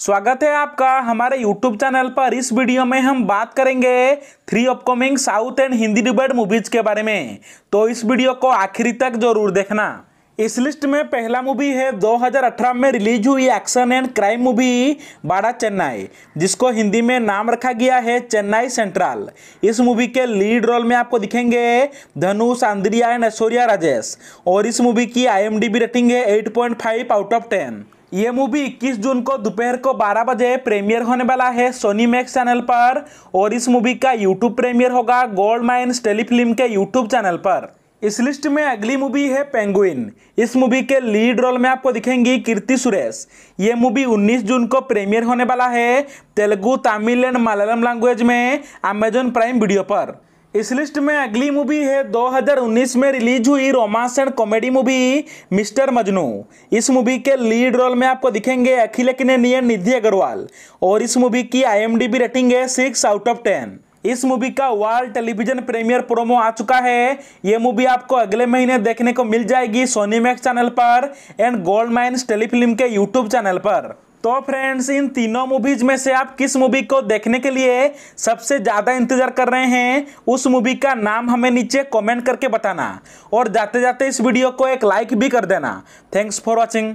स्वागत है आपका हमारे यूट्यूब चैनल पर इस वीडियो में हम बात करेंगे three upcoming south and Hindi dubbed movies के बारे में तो इस वीडियो को आखिरी तक जरूर देखना इस लिस्ट में पहला मूवी है 2018 में रिलीज हुई एक्शन एंड क्राइम मूवी बाड़ा चेन्नई जिसको हिंदी में नाम रखा गया है चेन्नई सेंट्रल इस मूवी के लीड रोल में आपको दिखेंगे धनुष आंद्रिया एंड ऐश्वर्या राजेश और इस मूवी की आईएमडीबी रेटिंग है 8.5 आउट ऑफ 10 ये मूवी 21 जून को दोपहर को 12 बजे प्रीमियर होने वाला है सोनी मैक्स चैनल पर और इस मूवी का यूट्यूब प्रीमियर होगा गोल्ड माइन टेलीफिल्म के यूट्यूब चैनल पर इस लिस्ट में अगली मूवी है पेंगुइन इस मूवी के लीड रोल में आपको दिखेंगी कीर्ति सुरेश ये मूवी 19 जून को प्रीमियर होने वाला है तेलुगु तमिल एंड मलयालम लैंग्वेज में अमेजोन प्राइम वीडियो पर इस लिस्ट में अगली मूवी है 2019 में रिलीज हुई romance and comedy movie mister Majnu इस मूवी के लीड रोल में आपको दिखेंगे अखिल नियर निधि अग्रवाल और इस मूवी की आईएमडीबी रेटिंग है सिक्स आउट ऑफ टेन इस मूवी का वर्ल्ड टेलीविजन प्रीमियर प्रोमो आ चुका है ये मूवी आपको अगले महीने देखने को मिल जाएगी सोनी मैक्स चैनल पर एंड गोल्ड माइन्स टेलीफिल्म के यूट्यूब चैनल पर तो फ्रेंड्स इन तीनों मूवीज में से आप किस मूवी को देखने के लिए सबसे ज़्यादा इंतजार कर रहे हैं उस मूवी का नाम हमें नीचे कमेंट करके बताना और जाते जाते इस वीडियो को एक लाइक भी कर देना थैंक्स फॉर वॉचिंग